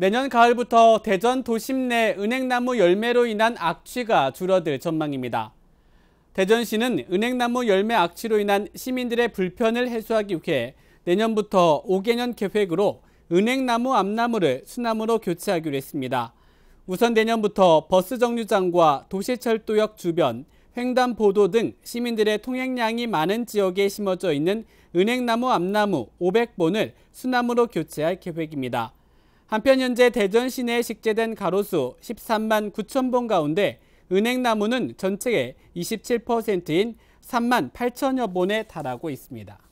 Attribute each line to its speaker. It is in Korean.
Speaker 1: 내년 가을부터 대전 도심 내 은행나무 열매로 인한 악취가 줄어들 전망입니다. 대전시는 은행나무 열매 악취로 인한 시민들의 불편을 해소하기 위해 내년부터 5개년 계획으로 은행나무 암나무를 수나무로 교체하기로 했습니다. 우선 내년부터 버스 정류장과 도시철도역 주변, 횡단보도 등 시민들의 통행량이 많은 지역에 심어져 있는 은행나무 암나무 500본을 수나무로 교체할 계획입니다. 한편 현재 대전 시내에 식재된 가로수 13만 9천 본 가운데 은행나무는 전체의 27%인 3만 8천여 본에 달하고 있습니다.